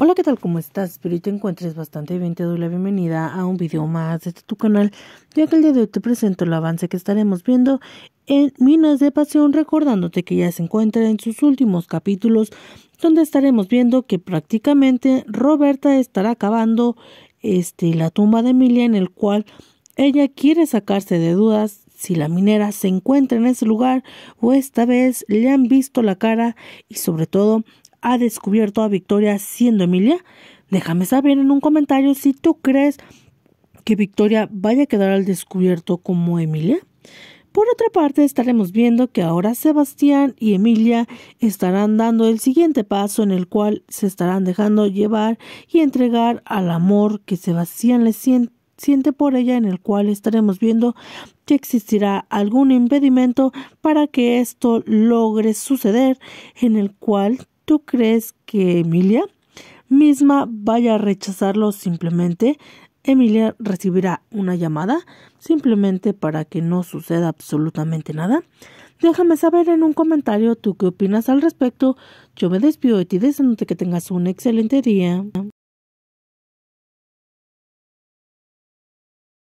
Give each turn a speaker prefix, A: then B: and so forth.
A: Hola, ¿qué tal? ¿Cómo estás? Espero que te encuentres bastante bien. Te doy la bienvenida a un video más de tu canal, ya que el día de hoy te presento el avance que estaremos viendo en Minas de Pasión, recordándote que ya se encuentra en sus últimos capítulos, donde estaremos viendo que prácticamente Roberta estará acabando este, la tumba de Emilia, en el cual ella quiere sacarse de dudas si la minera se encuentra en ese lugar o esta vez le han visto la cara y sobre todo ha descubierto a Victoria siendo Emilia? Déjame saber en un comentario si tú crees que Victoria vaya a quedar al descubierto como Emilia. Por otra parte, estaremos viendo que ahora Sebastián y Emilia estarán dando el siguiente paso en el cual se estarán dejando llevar y entregar al amor que Sebastián le siente por ella en el cual estaremos viendo que existirá algún impedimento para que esto logre suceder en el cual ¿Tú crees que Emilia misma vaya a rechazarlo simplemente? Emilia recibirá una llamada simplemente para que no suceda absolutamente nada. Déjame saber en un comentario tú qué opinas al respecto. Yo me despido de ti deseándote que tengas un excelente día.